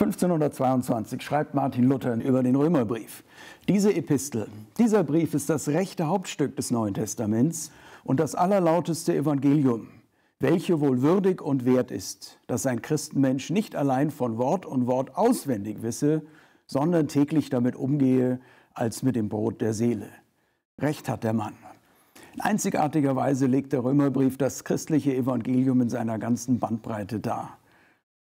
1522 schreibt Martin Luther über den Römerbrief. Diese Epistel, dieser Brief ist das rechte Hauptstück des Neuen Testaments und das allerlauteste Evangelium, welche wohl würdig und wert ist, dass ein Christenmensch nicht allein von Wort und Wort auswendig wisse, sondern täglich damit umgehe als mit dem Brot der Seele. Recht hat der Mann. In einzigartiger Weise legt der Römerbrief das christliche Evangelium in seiner ganzen Bandbreite dar.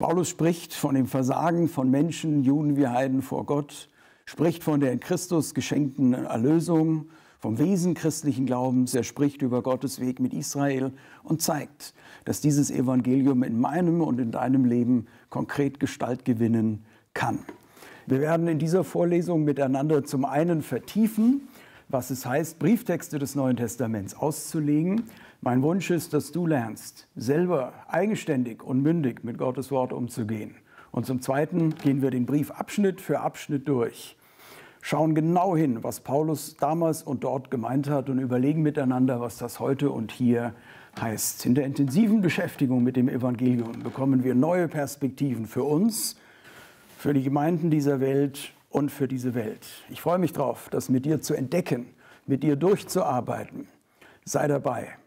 Paulus spricht von dem Versagen von Menschen, Juden wie Heiden vor Gott, spricht von der in Christus geschenkten Erlösung, vom Wesen christlichen Glaubens, er spricht über Gottes Weg mit Israel und zeigt, dass dieses Evangelium in meinem und in deinem Leben konkret Gestalt gewinnen kann. Wir werden in dieser Vorlesung miteinander zum einen vertiefen, was es heißt, Brieftexte des Neuen Testaments auszulegen, mein Wunsch ist, dass du lernst, selber eigenständig und mündig mit Gottes Wort umzugehen. Und zum Zweiten gehen wir den Brief Abschnitt für Abschnitt durch, schauen genau hin, was Paulus damals und dort gemeint hat und überlegen miteinander, was das heute und hier heißt. In der intensiven Beschäftigung mit dem Evangelium bekommen wir neue Perspektiven für uns, für die Gemeinden dieser Welt und für diese Welt. Ich freue mich darauf, das mit dir zu entdecken, mit dir durchzuarbeiten. Sei dabei.